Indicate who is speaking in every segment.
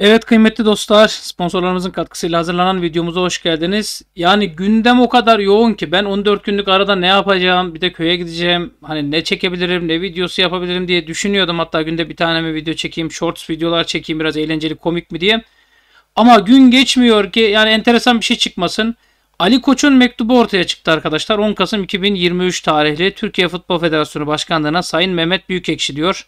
Speaker 1: Evet kıymetli dostlar, sponsorlarımızın katkısıyla hazırlanan videomuza hoş geldiniz. Yani gündem o kadar yoğun ki ben 14 günlük arada ne yapacağım, bir de köye gideceğim, hani ne çekebilirim, ne videosu yapabilirim diye düşünüyordum. Hatta günde bir tane mi video çekeyim, shorts videolar çekeyim, biraz eğlenceli, komik mi diye. Ama gün geçmiyor ki yani enteresan bir şey çıkmasın. Ali Koç'un mektubu ortaya çıktı arkadaşlar. 10 Kasım 2023 tarihli Türkiye Futbol Federasyonu Başkanlığı'na Sayın Mehmet Büyükekşi diyor.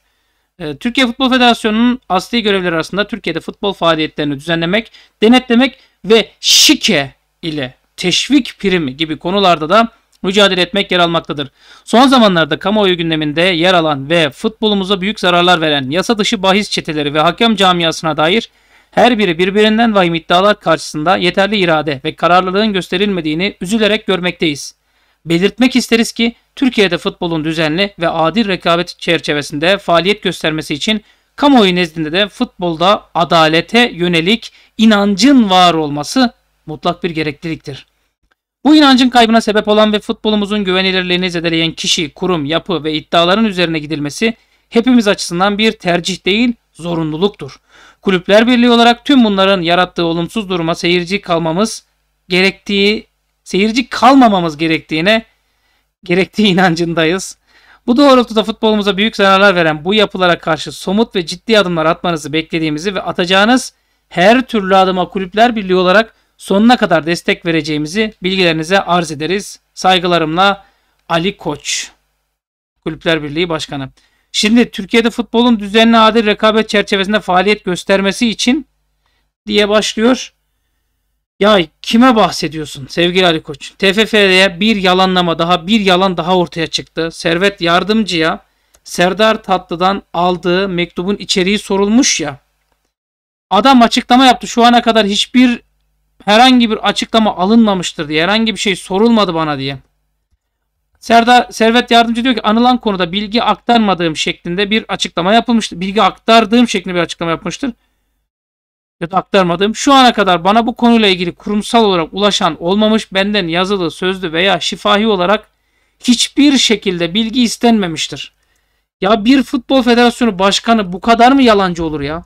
Speaker 1: Ee, Türkiye Futbol Federasyonu'nun asli görevleri arasında Türkiye'de futbol faaliyetlerini düzenlemek, denetlemek ve şike ile teşvik primi gibi konularda da mücadele etmek yer almaktadır. Son zamanlarda kamuoyu gündeminde yer alan ve futbolumuza büyük zararlar veren yasa dışı bahis çeteleri ve hakem camiasına dair her biri birbirinden vahim iddialar karşısında yeterli irade ve kararlılığın gösterilmediğini üzülerek görmekteyiz. Belirtmek isteriz ki Türkiye'de futbolun düzenli ve adil rekabet çerçevesinde faaliyet göstermesi için kamuoyu nezdinde de futbolda adalete yönelik inancın var olması mutlak bir gerekliliktir. Bu inancın kaybına sebep olan ve futbolumuzun güvenilirliğini zedeleyen kişi, kurum, yapı ve iddiaların üzerine gidilmesi hepimiz açısından bir tercih değil, zorunluluktur. Kulüpler Birliği olarak tüm bunların yarattığı olumsuz duruma seyirci kalmamız gerektiği seyirci kalmamamız gerektiğine gerektiği inancındayız. Bu doğrultuda futbolumuza büyük zararlar veren bu yapılara karşı somut ve ciddi adımlar atmanızı beklediğimizi ve atacağınız her türlü adıma kulüpler birliği olarak sonuna kadar destek vereceğimizi bilgilerinize arz ederiz. Saygılarımla Ali Koç, Kulüpler Birliği Başkanı. Şimdi Türkiye'de futbolun düzenli adil rekabet çerçevesinde faaliyet göstermesi için diye başlıyor. Ya kime bahsediyorsun sevgili Ali Koç? TFF'ye bir yalanlama daha bir yalan daha ortaya çıktı. Servet Yardımcı'ya Serdar Tatlı'dan aldığı mektubun içeriği sorulmuş ya. Adam açıklama yaptı. Şu ana kadar hiçbir herhangi bir açıklama alınmamıştır diye. Herhangi bir şey sorulmadı bana diye. Serdar Servet Yardımcı diyor ki anılan konuda bilgi aktarmadığım şeklinde bir açıklama yapılmıştır. Bilgi aktardığım şeklinde bir açıklama yapmıştır ya da aktarmadığım şu ana kadar bana bu konuyla ilgili kurumsal olarak ulaşan olmamış benden yazılı, sözlü veya şifahi olarak hiçbir şekilde bilgi istenmemiştir. Ya bir futbol federasyonu başkanı bu kadar mı yalancı olur ya?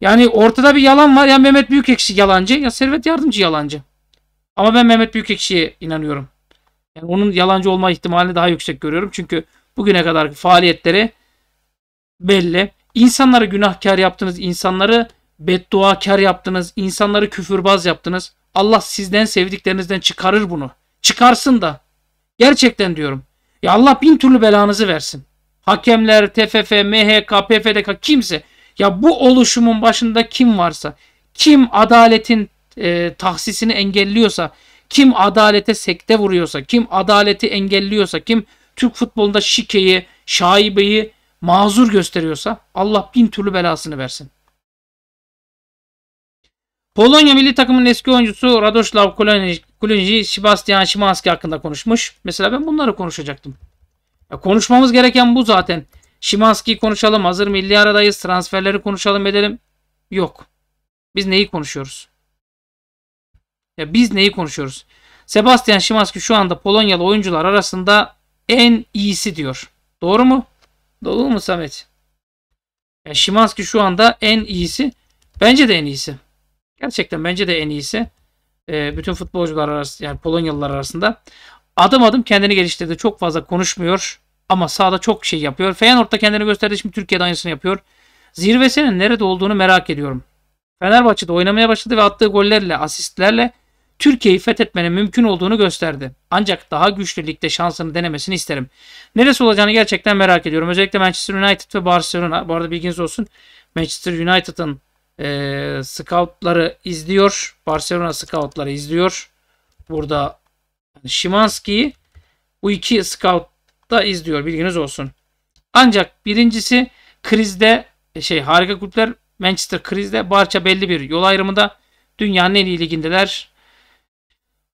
Speaker 1: Yani ortada bir yalan var. Ya Mehmet Büyükekşi yalancı ya Servet Yardımcı yalancı. Ama ben Mehmet Büyükekşi'ye inanıyorum. Yani onun yalancı olma ihtimalini daha yüksek görüyorum. Çünkü bugüne kadar faaliyetleri belli. İnsanları günahkar yaptınız, insanları bedduakar yaptınız, insanları küfürbaz yaptınız. Allah sizden sevdiklerinizden çıkarır bunu. Çıkarsın da. Gerçekten diyorum. Ya Allah bin türlü belanızı versin. Hakemler, TFF, MHK, PFDK kimse. Ya bu oluşumun başında kim varsa, kim adaletin e, tahsisini engelliyorsa, kim adalete sekte vuruyorsa, kim adaleti engelliyorsa, kim Türk futbolunda şikeyi, şaibeyi mazur gösteriyorsa Allah bin türlü belasını versin. Polonya milli takımının eski oyuncusu Radoslav Kulunji, Sebastian Szymanski hakkında konuşmuş. Mesela ben bunları konuşacaktım. Ya konuşmamız gereken bu zaten. Şimanski'yi konuşalım. Hazır milli aradayız. Transferleri konuşalım edelim. Yok. Biz neyi konuşuyoruz? Ya biz neyi konuşuyoruz? Sebastian Şimanski şu anda Polonyalı oyuncular arasında en iyisi diyor. Doğru mu? Dolu mu Samet? Yani Şimanski şu anda en iyisi. Bence de en iyisi. Gerçekten bence de en iyisi. E, bütün futbolcular arasında yani Polonyalılar arasında. Adım adım kendini geliştirdi. Çok fazla konuşmuyor ama sahada çok şey yapıyor. Feyenoord'da kendini gösterdi. Şimdi Türkiye'de aynısını yapıyor. Zirvesinin nerede olduğunu merak ediyorum. Fenerbahçe'de oynamaya başladı ve attığı gollerle, asistlerle Türkiye'yi fethetmenin mümkün olduğunu gösterdi. Ancak daha güçlü ligde şansını denemesini isterim. Neresi olacağını gerçekten merak ediyorum. Özellikle Manchester United ve Barcelona. Bu arada bilginiz olsun. Manchester United'ın e, scoutları izliyor. Barcelona scoutları izliyor. Burada Şimanski'yi bu iki scout da izliyor. Bilginiz olsun. Ancak birincisi krizde e, şey harika kulüpler Manchester krizde Barça belli bir yol ayrımında dünyanın en iyi ligindeler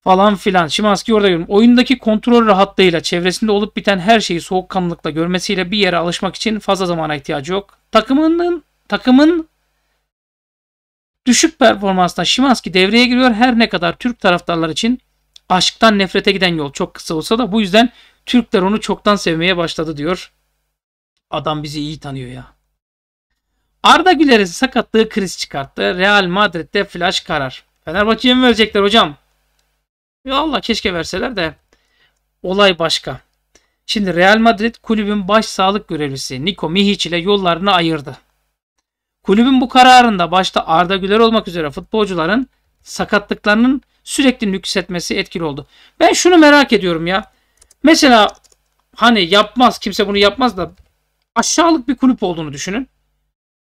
Speaker 1: falan filan. Şimanski orada görüyorum. Oyundaki kontrol rahatlığıyla çevresinde olup biten her şeyi soğukkanlılıkla görmesiyle bir yere alışmak için fazla zamana ihtiyacı yok. Takımının takımın düşük performansla Şimanski devreye giriyor. Her ne kadar Türk taraftarlar için aşktan nefrete giden yol çok kısa olsa da bu yüzden Türkler onu çoktan sevmeye başladı diyor. Adam bizi iyi tanıyor ya. Arda Güler'in sakatlığı kriz çıkarttı. Real Madrid'de flash karar. Fenerbahçe'ye mi verecekler hocam? Ya Allah keşke verseler de olay başka. Şimdi Real Madrid kulübün baş sağlık görevlisi Niko Mihic ile yollarını ayırdı. Kulübün bu kararında başta Arda Güler olmak üzere futbolcuların sakatlıklarının sürekli nüksetmesi etkili oldu. Ben şunu merak ediyorum ya. Mesela hani yapmaz kimse bunu yapmaz da aşağılık bir kulüp olduğunu düşünün.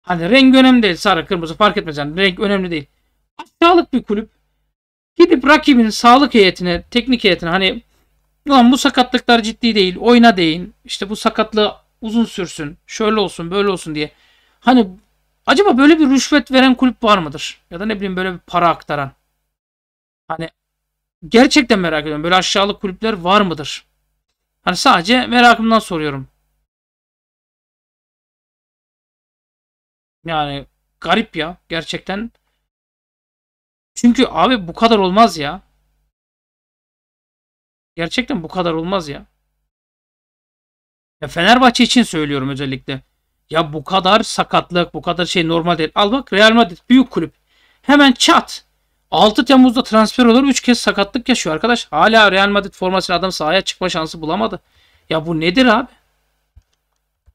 Speaker 1: Hani renk önemli değil sarı kırmızı fark etmez yani renk önemli değil. Aşağılık bir kulüp Gidip rakibin sağlık heyetine, teknik heyetine hani Ulan bu sakatlıklar ciddi değil. Oyna değin, İşte bu sakatlığı uzun sürsün. Şöyle olsun böyle olsun diye. Hani acaba böyle bir rüşvet veren kulüp var mıdır? Ya da ne bileyim böyle bir para aktaran. Hani gerçekten merak ediyorum. Böyle aşağılık kulüpler var mıdır? Hani sadece merakımdan soruyorum. Yani garip ya gerçekten. Çünkü abi bu kadar olmaz ya. Gerçekten bu kadar olmaz ya. Ya Fenerbahçe için söylüyorum özellikle. Ya bu kadar sakatlık, bu kadar şey normal değil. Al bak Real Madrid büyük kulüp. Hemen çat. 6 Temmuz'da transfer olur 3 kez sakatlık yaşıyor arkadaş. Hala Real Madrid formasıyla adam sahaya çıkma şansı bulamadı. Ya bu nedir abi?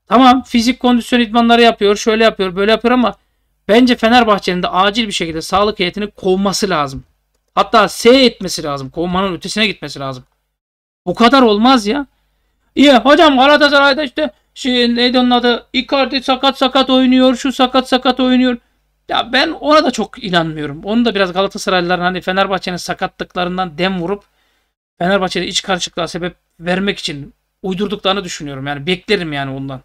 Speaker 1: Tamam fizik kondisyon idmanları yapıyor, şöyle yapıyor, böyle yapıyor ama Bence Fenerbahçe'nin de acil bir şekilde sağlık heyetini kovması lazım. Hatta S etmesi lazım. Kovmanın ötesine gitmesi lazım. Bu kadar olmaz ya. İyi hocam Galatasaray'da işte şey, neydi onun adı? Icardi sakat sakat oynuyor. Şu sakat sakat oynuyor. Ya ben ona da çok inanmıyorum. Onu da biraz Galatasaraylıların hani Fenerbahçe'nin sakatlıklarından dem vurup Fenerbahçe'de iç karışıklığa sebep vermek için uydurduklarını düşünüyorum. Yani beklerim yani ondan.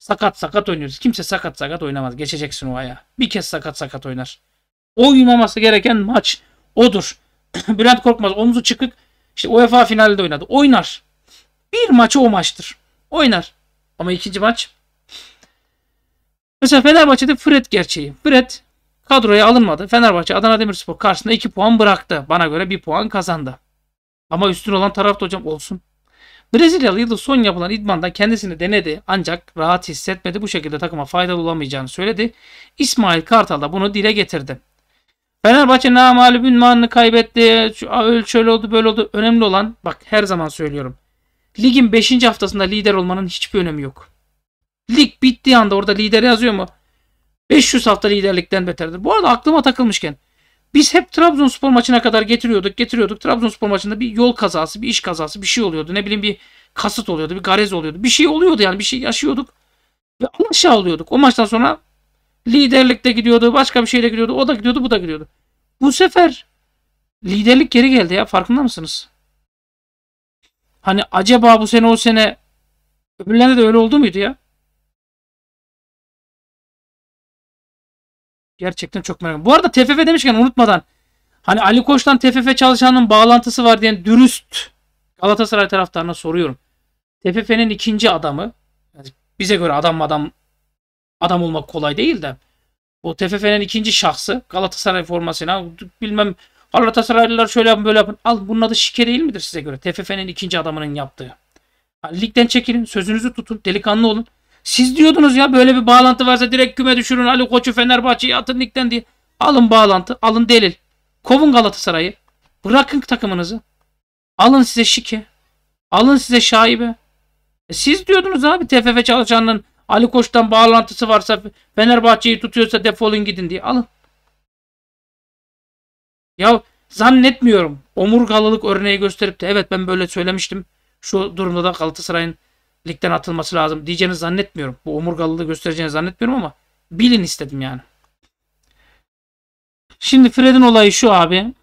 Speaker 1: Sakat sakat oynuyoruz. Kimse sakat sakat oynamaz. Geçeceksin o ayağa. Bir kez sakat sakat oynar. Oynamaması gereken maç odur. Bülent Korkmaz omuzu çıkık İşte UEFA finalde oynadı. Oynar. Bir maçı o maçtır. Oynar. Ama ikinci maç Mesela Fenerbahçe'de Fred gerçeği. Fred kadroya alınmadı. Fenerbahçe Adana Demirspor karşısında 2 puan bıraktı. Bana göre 1 puan kazandı. Ama üstün olan taraf hocam olsun. Brezilyalı yıldız son yapılan idmanda kendisini denedi ancak rahat hissetmedi bu şekilde takıma faydalı olamayacağını söyledi. İsmail Kartal da bunu dile getirdi. Fenerbahçe namalip ünvanını kaybetti. Şöyle oldu böyle oldu. Önemli olan bak her zaman söylüyorum. Ligin 5. haftasında lider olmanın hiçbir önemi yok. Lig bittiği anda orada lider yazıyor mu? 500 hafta liderlikten beterdir. Bu arada aklıma takılmışken biz hep Trabzonspor maçına kadar getiriyorduk, getiriyorduk. Trabzonspor maçında bir yol kazası, bir iş kazası, bir şey oluyordu. Ne bileyim bir kasıt oluyordu, bir garez oluyordu. Bir şey oluyordu yani bir şey yaşıyorduk. Ve aşağı oluyorduk. O maçtan sonra liderlikte gidiyordu, başka bir şeyle gidiyordu. O da gidiyordu, bu da gidiyordu. Bu sefer liderlik geri geldi ya farkında mısınız? Hani acaba bu sene o sene öbürlerinde de öyle oldu muydu ya? Gerçekten çok merak ediyorum. Bu arada TFF demişken unutmadan hani Ali Koç'tan TFF çalışanının bağlantısı var diyen dürüst Galatasaray taraftarına soruyorum. TFF'nin ikinci adamı yani bize göre adam adam adam olmak kolay değil de bu TFF'nin ikinci şahsı Galatasaray formasına bilmem Galatasaraylılar şöyle yapın böyle yapın. Al bunun adı şike değil midir size göre? TFF'nin ikinci adamının yaptığı. Yani ligden çekilin, sözünüzü tutun, delikanlı olun. Siz diyordunuz ya böyle bir bağlantı varsa direkt küme düşürün Ali Koç'u Fenerbahçe'ye atın ligden diye. Alın bağlantı, alın delil. Kovun Galatasaray'ı. Bırakın takımınızı. Alın size şike. Alın size şaibe. E siz diyordunuz abi TFF çalışanının Ali Koç'tan bağlantısı varsa Fenerbahçe'yi tutuyorsa defolun gidin diye. Alın. Ya zannetmiyorum omurgalılık örneği gösterip de evet ben böyle söylemiştim. Şu durumda da Galatasaray'ın ligden atılması lazım diyeceğini zannetmiyorum. Bu omurgalılığı göstereceğini zannetmiyorum ama bilin istedim yani. Şimdi Fred'in olayı şu abi.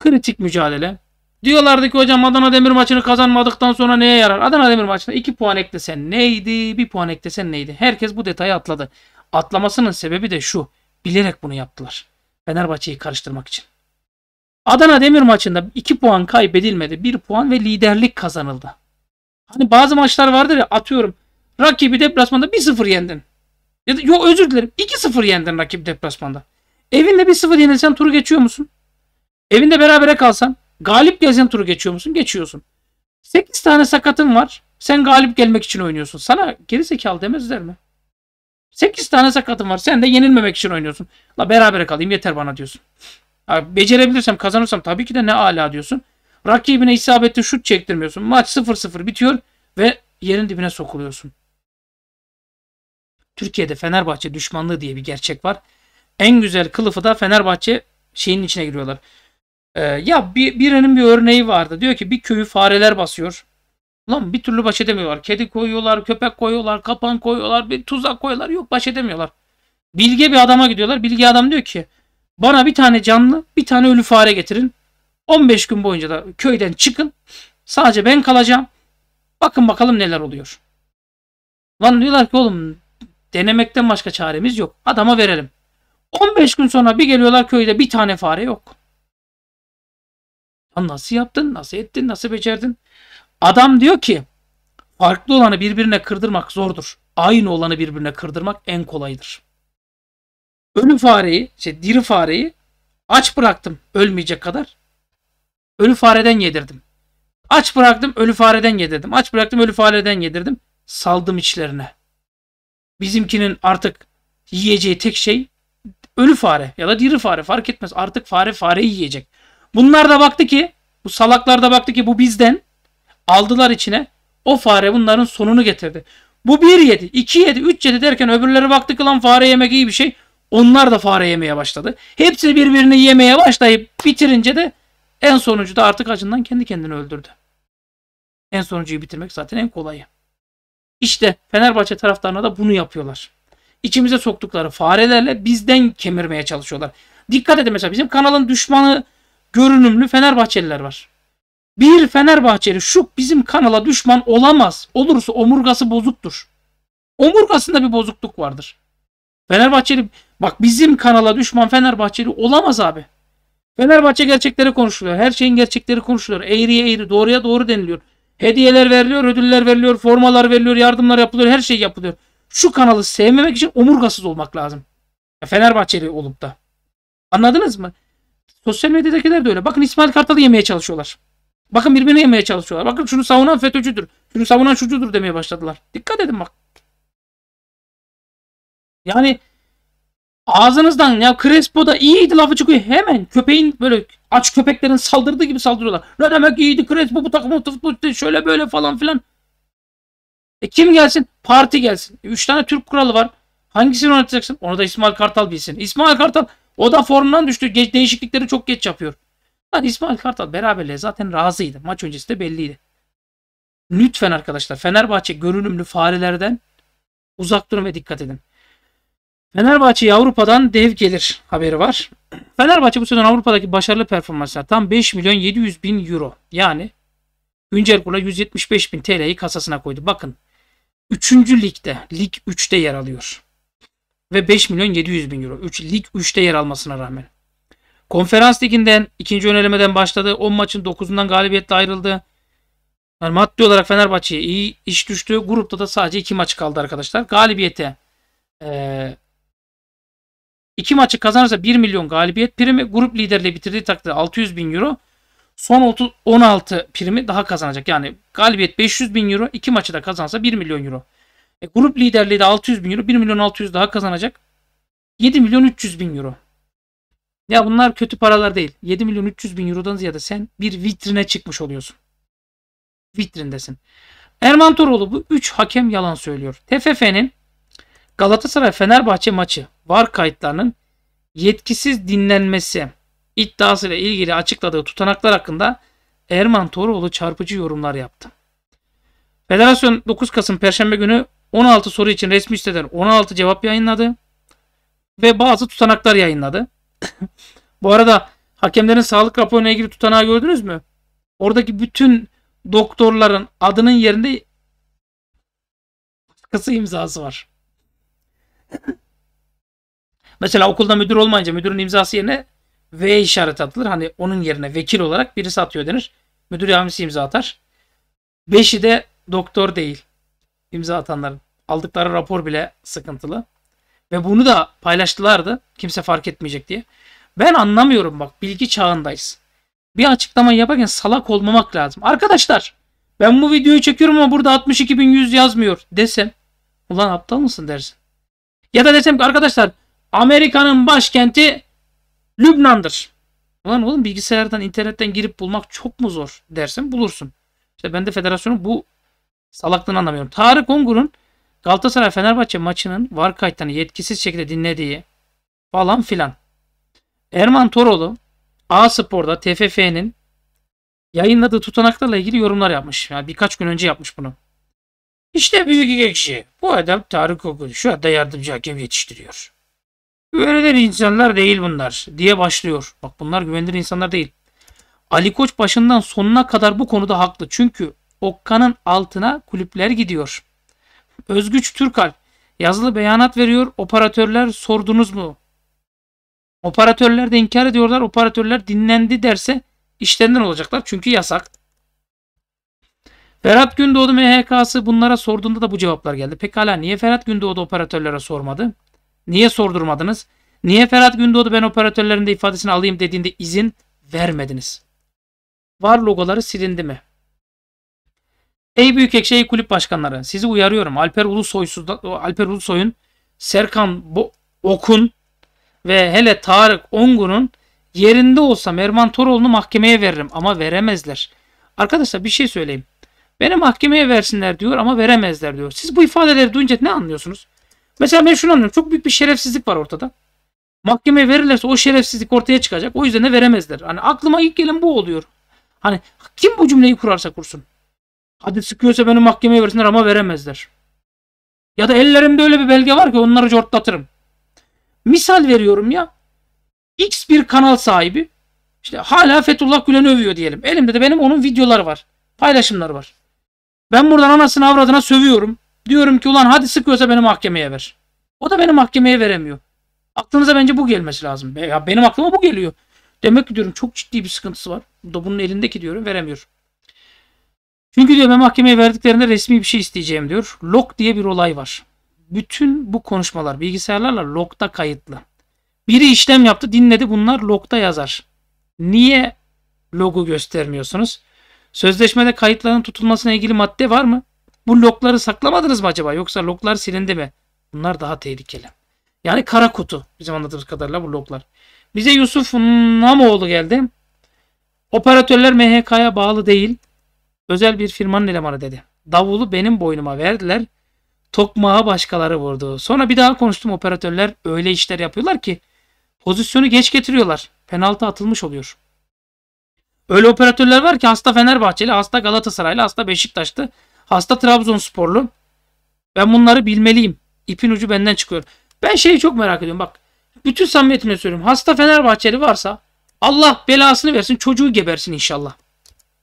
Speaker 1: Kritik mücadele. Diyorlardı ki hocam Adana Demir maçını kazanmadıktan sonra neye yarar? Adana Demir maçında 2 puan eklesen neydi? 1 puan eklesen neydi? Herkes bu detayı atladı. Atlamasının sebebi de şu. Bilerek bunu yaptılar. Fenerbahçe'yi karıştırmak için. Adana Demir maçında 2 puan kaybedilmedi. 1 puan ve liderlik kazanıldı. Hani bazı maçlar vardır ya atıyorum. Rakibi deplasmanda 1-0 yendin. Ya da yok özür dilerim. 2-0 yendin rakip deplasmanda. Evinde 1-0 yenilsen turu geçiyor musun? Evinde berabere kalsan galip gelsen turu geçiyor musun? Geçiyorsun. 8 tane sakatın var. Sen galip gelmek için oynuyorsun. Sana geri zekalı demezler mi? 8 tane sakatın var. Sen de yenilmemek için oynuyorsun. La berabere kalayım yeter bana diyorsun. becerebilirsem kazanırsam tabii ki de ne ala diyorsun. Rakibine isabetli şut çektirmiyorsun. Maç 0-0 bitiyor ve yerin dibine sokuluyorsun. Türkiye'de Fenerbahçe düşmanlığı diye bir gerçek var. En güzel kılıfı da Fenerbahçe şeyin içine giriyorlar. Ee, ya bir, birinin bir örneği vardı. Diyor ki bir köyü fareler basıyor. Lan bir türlü baş edemiyorlar. Kedi koyuyorlar, köpek koyuyorlar, kapan koyuyorlar, bir tuzak koyuyorlar. Yok baş edemiyorlar. Bilge bir adama gidiyorlar. Bilge adam diyor ki bana bir tane canlı, bir tane ölü fare getirin. 15 gün boyunca da köyden çıkın. Sadece ben kalacağım. Bakın bakalım neler oluyor. Lan diyorlar ki oğlum denemekten başka çaremiz yok. Adama verelim. 15 gün sonra bir geliyorlar köyde bir tane fare yok. Lan nasıl yaptın? Nasıl ettin? Nasıl becerdin? Adam diyor ki farklı olanı birbirine kırdırmak zordur. Aynı olanı birbirine kırdırmak en kolaydır. Ölü fareyi, şey, diri fareyi aç bıraktım ölmeyecek kadar. Ölü fareden yedirdim. Aç bıraktım ölü fareden yedirdim. Aç bıraktım ölü fareden yedirdim. Saldım içlerine. Bizimkinin artık yiyeceği tek şey ölü fare ya da diri fare fark etmez. Artık fare fareyi yiyecek. Bunlar da baktı ki bu salaklar da baktı ki bu bizden aldılar içine. O fare bunların sonunu getirdi. Bu bir yedi, iki yedi, üç yedi derken öbürleri baktı ki lan fare yemek iyi bir şey. Onlar da fare yemeye başladı. Hepsi birbirini yemeye başlayıp bitirince de en sonuncu da artık acından kendi kendini öldürdü. En sonuncuyu bitirmek zaten en kolayı. İşte Fenerbahçe taraftarına da bunu yapıyorlar. İçimize soktukları farelerle bizden kemirmeye çalışıyorlar. Dikkat edin mesela bizim kanalın düşmanı görünümlü Fenerbahçeliler var. Bir Fenerbahçeli şu bizim kanala düşman olamaz. Olursa omurgası bozuktur. Omurgasında bir bozukluk vardır. Fenerbahçeli bak bizim kanala düşman Fenerbahçeli olamaz abi. Fenerbahçe gerçekleri konuşuluyor. Her şeyin gerçekleri konuşuluyor. Eğriye eğri, doğruya doğru deniliyor. Hediyeler veriliyor, ödüller veriliyor, formalar veriliyor, yardımlar yapılıyor, her şey yapılıyor. Şu kanalı sevmemek için omurgasız olmak lazım. Fenerbahçeli olup da. Anladınız mı? Sosyal medyadakiler de öyle. Bakın İsmail Kartal'ı yemeye çalışıyorlar. Bakın birbirini yemeye çalışıyorlar. Bakın şunu savunan FETÖ'cüdür. Şunu savunan şucudur demeye başladılar. Dikkat edin bak. Yani Ağzınızdan ya Crespo Crespo'da iyiydi lafı çıkıyor. Hemen köpeğin böyle aç köpeklerin saldırdığı gibi saldırıyorlar. Ne demek iyiydi Crespo bu takımı tuttu şöyle böyle falan filan. E kim gelsin? Parti gelsin. E, üç tane Türk kuralı var. Hangisini oynatacaksın? Onu da İsmail Kartal bilsin. İsmail Kartal o da formdan düştü. Ge- değişiklikleri çok geç yapıyor. Lan İsmail Kartal beraberliğe zaten razıydı. Maç öncesi de belliydi. Lütfen arkadaşlar Fenerbahçe görünümlü farelerden uzak durun ve dikkat edin. Fenerbahçe'ye Avrupa'dan dev gelir haberi var. Fenerbahçe bu sezon Avrupa'daki başarılı performanslar tam 5 milyon 700 bin euro. Yani güncel kurla 175 bin TL'yi kasasına koydu. Bakın 3. ligde, lig 3'te yer alıyor. Ve 5 milyon 700 bin euro. 3, lig 3'te yer almasına rağmen. Konferans liginden ikinci önelemeden başladı. 10 maçın 9'undan galibiyetle ayrıldı. Yani maddi olarak Fenerbahçe'ye iyi iş düştü. Grupta da sadece 2 maç kaldı arkadaşlar. Galibiyete e, İki maçı kazanırsa 1 milyon galibiyet primi grup liderliği bitirdiği takdirde 600 bin euro. Son 30, 16 primi daha kazanacak. Yani galibiyet 500 bin euro. iki maçı da kazansa 1 milyon euro. E, grup liderliği de 600 bin euro. 1 milyon 600 daha kazanacak. 7 milyon 300 bin euro. Ya bunlar kötü paralar değil. 7 milyon 300 bin eurodan ziyade sen bir vitrine çıkmış oluyorsun. Vitrindesin. Erman Toroğlu bu 3 hakem yalan söylüyor. TFF'nin Galatasaray Fenerbahçe maçı VAR kayıtlarının yetkisiz dinlenmesi iddiasıyla ilgili açıkladığı tutanaklar hakkında Erman Toroğlu çarpıcı yorumlar yaptı. Federasyon 9 Kasım Perşembe günü 16 soru için resmi siteden 16 cevap yayınladı ve bazı tutanaklar yayınladı. Bu arada hakemlerin sağlık raporuna ilgili tutanağı gördünüz mü? Oradaki bütün doktorların adının yerinde kısa imzası var. Mesela okulda müdür olmayınca müdürün imzası yerine V işareti atılır. Hani onun yerine vekil olarak birisi atıyor denir. Müdür yardımcısı imza atar. Beşi de doktor değil. İmza atanların. Aldıkları rapor bile sıkıntılı. Ve bunu da paylaştılardı. Kimse fark etmeyecek diye. Ben anlamıyorum bak bilgi çağındayız. Bir açıklama yaparken salak olmamak lazım. Arkadaşlar ben bu videoyu çekiyorum ama burada 62.100 yazmıyor desem. Ulan aptal mısın dersin. Ya da desem ki arkadaşlar Amerika'nın başkenti Lübnan'dır. Ulan oğlum bilgisayardan, internetten girip bulmak çok mu zor dersin bulursun. İşte ben de federasyonun bu salaklığını anlamıyorum. Tarık Ongur'un Galatasaray Fenerbahçe maçının var Varkayt'tan yetkisiz şekilde dinlediği falan filan. Erman Toroğlu A Spor'da TFF'nin yayınladığı tutanaklarla ilgili yorumlar yapmış. Yani birkaç gün önce yapmış bunu. İşte büyük ekşi. Bu adam Tarık Ogun şu anda yardımcı hakem yetiştiriyor. Güvenilir insanlar değil bunlar diye başlıyor. Bak bunlar güvenilir insanlar değil. Ali Koç başından sonuna kadar bu konuda haklı. Çünkü Okka'nın altına kulüpler gidiyor. Özgüç Türkal yazılı beyanat veriyor. Operatörler sordunuz mu? Operatörler de inkar ediyorlar. Operatörler dinlendi derse işlerinden olacaklar. Çünkü yasak. Ferhat Gündoğdu MHK'sı bunlara sorduğunda da bu cevaplar geldi. Pekala niye Ferhat Gündoğdu operatörlere sormadı? Niye sordurmadınız? Niye Ferhat Gündoğdu ben operatörlerinde ifadesini alayım dediğinde izin vermediniz? Var logoları silindi mi? Ey büyük ekşeyi kulüp başkanları sizi uyarıyorum. Alper Ulusoy'suzda, Alper Ulusoy'un Serkan Bo Okun ve hele Tarık Ongun'un yerinde olsa Merman Toroğlu'nu mahkemeye veririm ama veremezler. Arkadaşlar bir şey söyleyeyim. Beni mahkemeye versinler diyor ama veremezler diyor. Siz bu ifadeleri duyunca ne anlıyorsunuz? Mesela ben şunu anlıyorum. Çok büyük bir şerefsizlik var ortada. Mahkemeye verirlerse o şerefsizlik ortaya çıkacak. O yüzden de veremezler. Hani aklıma ilk gelen bu oluyor. Hani kim bu cümleyi kurarsa kursun. Hadi sıkıyorsa beni mahkemeye versinler ama veremezler. Ya da ellerimde öyle bir belge var ki onları cortlatırım. Misal veriyorum ya. X bir kanal sahibi işte hala Fethullah Gülen'i övüyor diyelim. Elimde de benim onun videoları var. paylaşımlar var. Ben buradan anasını avradına sövüyorum. Diyorum ki ulan hadi sıkıyorsa beni mahkemeye ver. O da beni mahkemeye veremiyor. Aklınıza bence bu gelmesi lazım. Ya benim aklıma bu geliyor. Demek ki diyorum çok ciddi bir sıkıntısı var. Bu da bunun elindeki diyorum veremiyor. Çünkü diyor ben mahkemeye verdiklerinde resmi bir şey isteyeceğim diyor. Log diye bir olay var. Bütün bu konuşmalar bilgisayarlarla logda kayıtlı. Biri işlem yaptı dinledi bunlar logda yazar. Niye logu göstermiyorsunuz? Sözleşmede kayıtların tutulmasına ilgili madde var mı? Bu lokları saklamadınız mı acaba? Yoksa loklar silindi mi? Bunlar daha tehlikeli. Yani kara kutu bizim anladığımız kadarıyla bu loklar. Bize Yusuf Namoğlu geldi. Operatörler MHK'ya bağlı değil. Özel bir firmanın elemanı dedi. Davulu benim boynuma verdiler. Tokmağı başkaları vurdu. Sonra bir daha konuştum operatörler öyle işler yapıyorlar ki pozisyonu geç getiriyorlar. Penaltı atılmış oluyor. Öyle operatörler var ki hasta Fenerbahçeli, hasta Galatasaraylı, hasta Beşiktaşlı. Hasta Trabzonsporlu. Ben bunları bilmeliyim. İpin ucu benden çıkıyor. Ben şeyi çok merak ediyorum. Bak bütün samimiyetimle söylüyorum. Hasta Fenerbahçeli varsa Allah belasını versin çocuğu gebersin inşallah.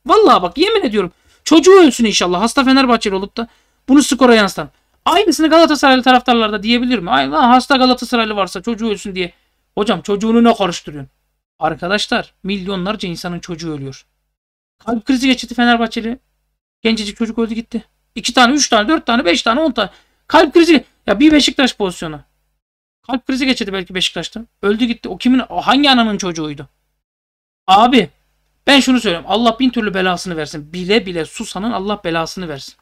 Speaker 1: Vallahi bak yemin ediyorum. Çocuğu ölsün inşallah. Hasta Fenerbahçeli olup da bunu skora yansıtan. Aynısını Galatasaraylı taraftarlarda diyebilir mi? Ay, hasta Galatasaraylı varsa çocuğu ölsün diye. Hocam çocuğunu ne karıştırıyorsun? Arkadaşlar milyonlarca insanın çocuğu ölüyor. Kalp krizi geçirdi Fenerbahçeli Gencecik çocuk öldü gitti. İki tane, üç tane, dört tane, beş tane, on tane. Kalp krizi. Ya bir Beşiktaş pozisyonu. Kalp krizi geçirdi belki Beşiktaş'ta. Öldü gitti. O kimin, o hangi ananın çocuğuydu? Abi ben şunu söylüyorum. Allah bin türlü belasını versin. Bile bile susanın Allah belasını versin.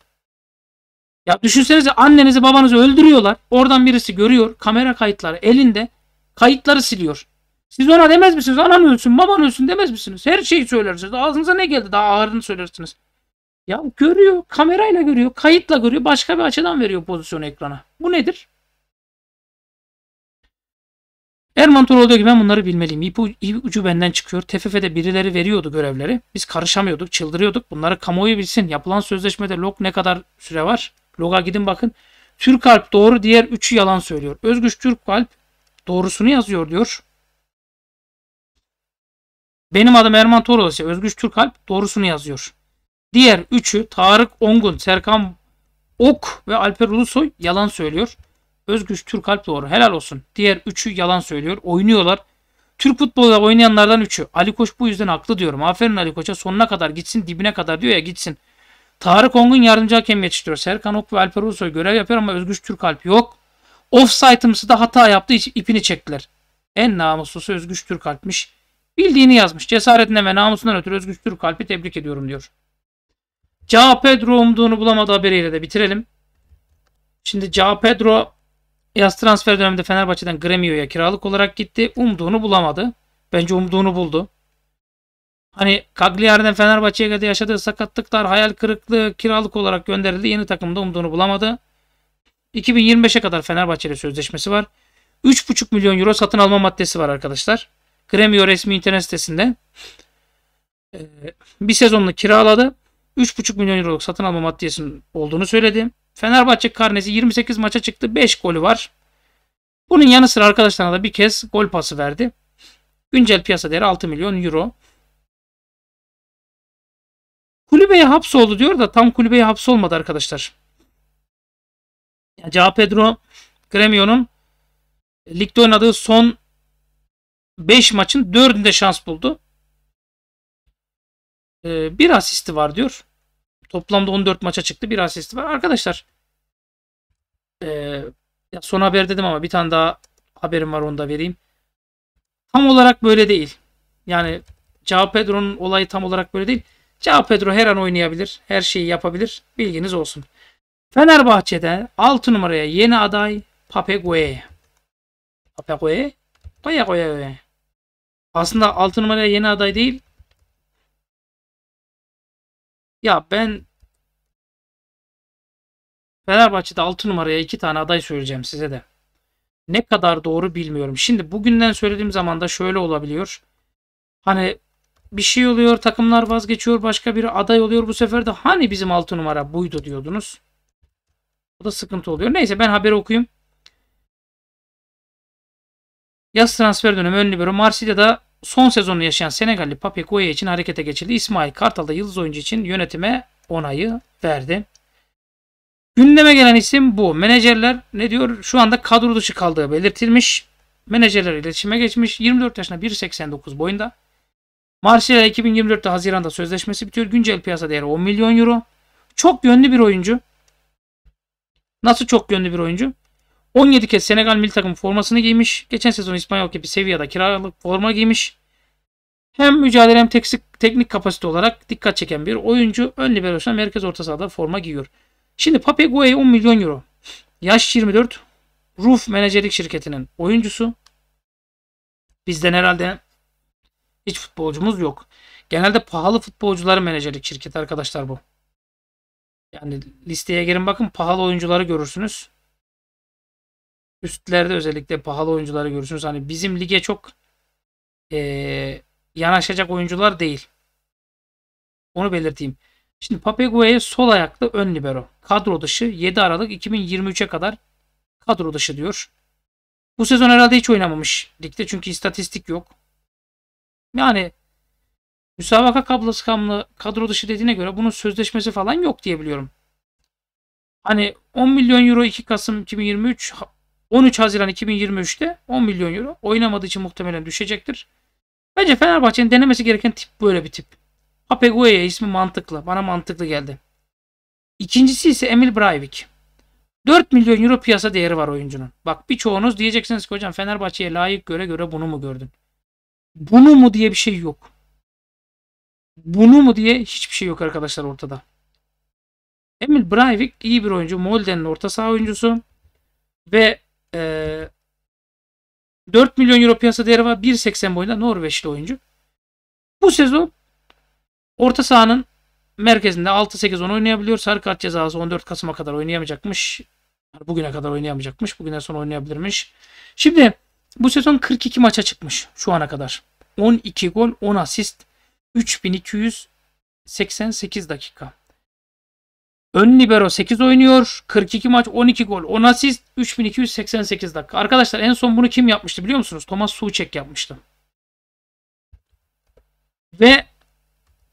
Speaker 1: Ya düşünsenize annenizi babanızı öldürüyorlar. Oradan birisi görüyor. Kamera kayıtları elinde. Kayıtları siliyor. Siz ona demez misiniz? Anan ölsün, baban ölsün demez misiniz? Her şeyi söylersiniz. Ağzınıza ne geldi daha ağırını söylersiniz. Ya görüyor, kamerayla görüyor, kayıtla görüyor, başka bir açıdan veriyor pozisyonu ekrana. Bu nedir? Erman Turol diyor ki ben bunları bilmeliyim. İpu, ucu benden çıkıyor. TFF'de birileri veriyordu görevleri. Biz karışamıyorduk, çıldırıyorduk. Bunları kamuoyu bilsin. Yapılan sözleşmede log ne kadar süre var? Log'a gidin bakın. Türk Alp doğru, diğer üçü yalan söylüyor. Özgüç Türk Alp doğrusunu yazıyor diyor. Benim adım Erman Torolası. Özgüç Türk Alp doğrusunu yazıyor. Diğer üçü Tarık Ongun, Serkan Ok ve Alper Ulusoy yalan söylüyor. Özgüç Türkalp doğru. Helal olsun. Diğer üçü yalan söylüyor. Oynuyorlar. Türk futbolda oynayanlardan üçü. Ali Koç bu yüzden haklı diyorum. Aferin Ali Koç'a sonuna kadar gitsin dibine kadar diyor ya gitsin. Tarık Ongun yardımcı hakem yetiştiriyor. Serkan Ok ve Alper Ulusoy görev yapıyor ama Özgüç Türkalp yok. Offside'ımsı da hata yaptı ipini çektiler. En namuslusu Özgüç Türkalp'miş. Bildiğini yazmış. Cesaretine ve namusundan ötürü Özgüç Türkalp'i tebrik ediyorum diyor. Ca Pedro umduğunu bulamadı haberiyle de bitirelim. Şimdi Ca Pedro yaz transfer döneminde Fenerbahçe'den Gremio'ya kiralık olarak gitti. Umduğunu bulamadı. Bence umduğunu buldu. Hani Cagliari'den Fenerbahçe'ye geldi yaşadığı sakatlıklar, hayal kırıklığı kiralık olarak gönderildi. Yeni takımda umduğunu bulamadı. 2025'e kadar Fenerbahçe ile sözleşmesi var. 3,5 milyon euro satın alma maddesi var arkadaşlar. Gremio resmi internet sitesinde. E, bir sezonlu kiraladı. 3,5 milyon euro satın alma maddesinin olduğunu söyledi. Fenerbahçe karnesi 28 maça çıktı. 5 golü var. Bunun yanı sıra arkadaşlarına da bir kez gol pası verdi. Güncel piyasa değeri 6 milyon euro. Kulübeye hapsoldu diyor da tam kulübeye hapsolmadı arkadaşlar. Yani Pedro Gremio'nun ligde oynadığı son 5 maçın 4'ünde şans buldu. Ee, bir asisti var diyor. Toplamda 14 maça çıktı. Bir asisti var. Arkadaşlar e, son haber dedim ama bir tane daha haberim var onu da vereyim. Tam olarak böyle değil. Yani Cao Pedro'nun olayı tam olarak böyle değil. Cao Pedro her an oynayabilir. Her şeyi yapabilir. Bilginiz olsun. Fenerbahçe'de 6 numaraya yeni aday Papegoye. Papegoye? Koya koya koya. Aslında 6 numaraya yeni aday değil. Ya ben Fenerbahçe'de 6 numaraya 2 tane aday söyleyeceğim size de. Ne kadar doğru bilmiyorum. Şimdi bugünden söylediğim zaman da şöyle olabiliyor. Hani bir şey oluyor takımlar vazgeçiyor başka biri aday oluyor bu sefer de hani bizim 6 numara buydu diyordunuz. Bu da sıkıntı oluyor. Neyse ben haberi okuyayım. Yaz transfer dönemi ön libero Marsilya'da Son sezonu yaşayan Senegalli Pape Gueye için harekete geçildi. İsmail Kartal da yıldız oyuncu için yönetime onayı verdi. Gündeme gelen isim bu. Menajerler ne diyor? Şu anda kadro dışı kaldığı belirtilmiş. Menajerler iletişime geçmiş. 24 yaşında 1.89 boyunda. Marsilya 2024'te Haziran'da sözleşmesi bitiyor. Güncel piyasa değeri 10 milyon euro. Çok yönlü bir oyuncu. Nasıl çok yönlü bir oyuncu? 17 kez Senegal milli takım formasını giymiş. Geçen sezon İspanyol gibi seviyede kiralık forma giymiş. Hem mücadele hem teksik, teknik kapasite olarak dikkat çeken bir oyuncu. Ön libero'suna merkez orta sahada forma giyiyor. Şimdi Pape Gueye 10 milyon euro. Yaş 24. Roof menajerlik şirketinin oyuncusu. Bizden herhalde hiç futbolcumuz yok. Genelde pahalı futbolcuların menajerlik şirketi arkadaşlar bu. Yani listeye girin bakın pahalı oyuncuları görürsünüz üstlerde özellikle pahalı oyuncuları görürsünüz. Hani bizim lige çok e, yanaşacak oyuncular değil. Onu belirteyim. Şimdi Papegua'ya sol ayaklı ön libero. Kadro dışı 7 Aralık 2023'e kadar kadro dışı diyor. Bu sezon herhalde hiç oynamamış ligde çünkü istatistik yok. Yani müsabaka kablası kamlı kadro dışı dediğine göre bunun sözleşmesi falan yok diyebiliyorum. Hani 10 milyon euro 2 Kasım 2023 13 Haziran 2023'te 10 milyon euro oynamadığı için muhtemelen düşecektir. Bence Fenerbahçe'nin denemesi gereken tip böyle bir tip. Apegueye ismi mantıklı. Bana mantıklı geldi. İkincisi ise Emil Breivik. 4 milyon euro piyasa değeri var oyuncunun. Bak birçoğunuz diyeceksiniz ki hocam Fenerbahçe'ye layık göre göre bunu mu gördün? Bunu mu diye bir şey yok. Bunu mu diye hiçbir şey yok arkadaşlar ortada. Emil Breivik iyi bir oyuncu. Molden'in orta saha oyuncusu. Ve 4 ee, milyon euro piyasa değeri var. 1.80 boyunda Norveçli oyuncu. Bu sezon orta sahanın merkezinde 6-8-10 oynayabiliyor. Sarı kart cezası 14 Kasım'a kadar oynayamayacakmış. Bugüne kadar oynayamayacakmış. Bugün'e sonra oynayabilirmiş. Şimdi bu sezon 42 maça çıkmış şu ana kadar. 12 gol, 10 asist, 3288 dakika. Ön libero 8 oynuyor. 42 maç 12 gol 10 asist 3288 dakika. Arkadaşlar en son bunu kim yapmıştı biliyor musunuz? Thomas Suçek yapmıştı. Ve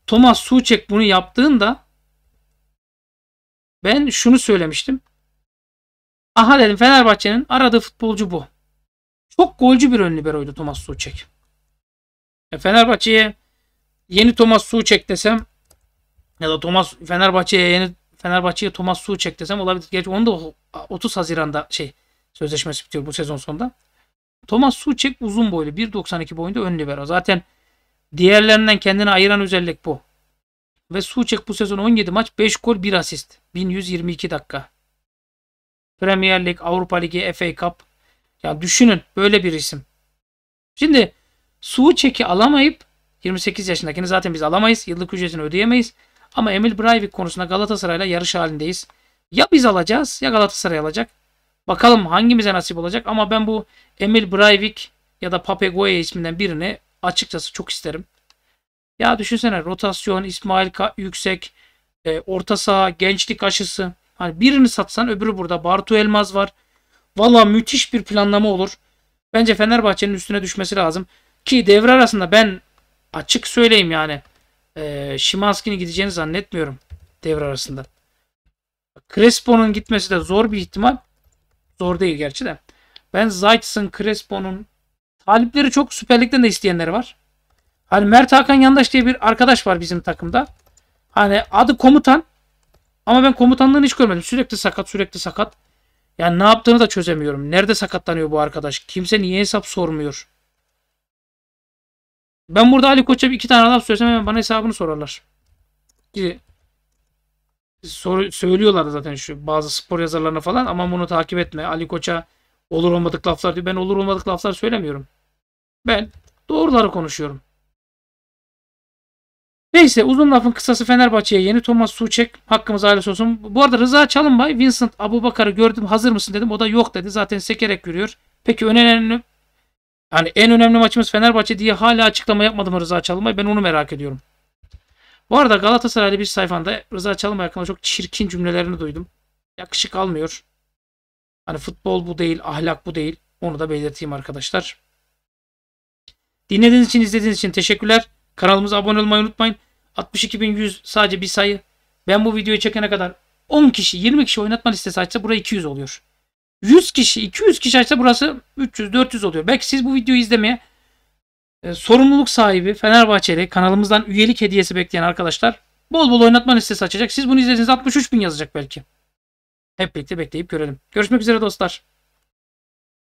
Speaker 1: Thomas Suçek bunu yaptığında ben şunu söylemiştim. Aha dedim Fenerbahçe'nin aradığı futbolcu bu. Çok golcü bir ön liberoydu Thomas Suçek. E, Fenerbahçe'ye yeni Thomas Suçek desem ya da Thomas Fenerbahçe'ye yeni Fenerbahçe'ye Thomas Suçek desem olabilir. Gerçi onu da 30 Haziran'da şey sözleşmesi bitiyor bu sezon sonunda. Thomas Suçek uzun boylu 1.92 boyunda ön libero. Zaten diğerlerinden kendini ayıran özellik bu. Ve Suçek bu sezon 17 maç 5 gol 1 asist. 1122 dakika. Premier Lig, Avrupa Ligi, FA Cup. Ya düşünün böyle bir isim. Şimdi Suçek'i alamayıp 28 yaşındakini zaten biz alamayız. Yıllık ücretini ödeyemeyiz. Ama Emil Breivik konusunda Galatasaray'la yarış halindeyiz. Ya biz alacağız ya Galatasaray alacak. Bakalım hangimize nasip olacak ama ben bu Emil Breivik ya da Papagoya isminden birini açıkçası çok isterim. Ya düşünsene rotasyon, İsmail Ka Yüksek, e, orta saha, gençlik aşısı. Hani birini satsan öbürü burada. Bartu Elmaz var. Valla müthiş bir planlama olur. Bence Fenerbahçe'nin üstüne düşmesi lazım. Ki devre arasında ben açık söyleyeyim yani e, ee, Şimanski'nin gideceğini zannetmiyorum devre arasında. Crespo'nun gitmesi de zor bir ihtimal. Zor değil gerçi de. Ben Zayt'sın, Crespo'nun talipleri çok Süper Lig'den de isteyenleri var. Hani Mert Hakan Yandaş diye bir arkadaş var bizim takımda. Hani adı komutan ama ben komutanlığını hiç görmedim. Sürekli sakat, sürekli sakat. Yani ne yaptığını da çözemiyorum. Nerede sakatlanıyor bu arkadaş? Kimse niye hesap sormuyor? Ben burada Ali Koç'a iki tane laf söylesem hemen bana hesabını sorarlar. Ki soru, söylüyorlar zaten şu bazı spor yazarlarına falan ama bunu takip etme. Ali Koç'a olur olmadık laflar diyor. Ben olur olmadık laflar söylemiyorum. Ben doğruları konuşuyorum. Neyse uzun lafın kısası Fenerbahçe'ye yeni Thomas Suçek hakkımız ailesi olsun. Bu arada Rıza Çalınbay Vincent Abubakar'ı gördüm hazır mısın dedim. O da yok dedi zaten sekerek yürüyor. Peki önemli yani en önemli maçımız Fenerbahçe diye hala açıklama yapmadım Rıza Çalınbay. Ben onu merak ediyorum. Bu arada Galatasaraylı bir sayfanda Rıza Çalınbay hakkında çok çirkin cümlelerini duydum. Yakışık almıyor. Hani futbol bu değil, ahlak bu değil. Onu da belirteyim arkadaşlar. Dinlediğiniz için, izlediğiniz için teşekkürler. Kanalımıza abone olmayı unutmayın. 62.100 sadece bir sayı. Ben bu videoyu çekene kadar 10 kişi, 20 kişi oynatma listesi açsa buraya 200 oluyor. 100 kişi 200 kişi açsa burası 300-400 oluyor. Belki siz bu videoyu izlemeye e, sorumluluk sahibi Fenerbahçeli kanalımızdan üyelik hediyesi bekleyen arkadaşlar bol bol oynatma listesi açacak. Siz bunu izlediğiniz 63 bin yazacak belki. Hep birlikte bekleyip görelim. Görüşmek üzere dostlar.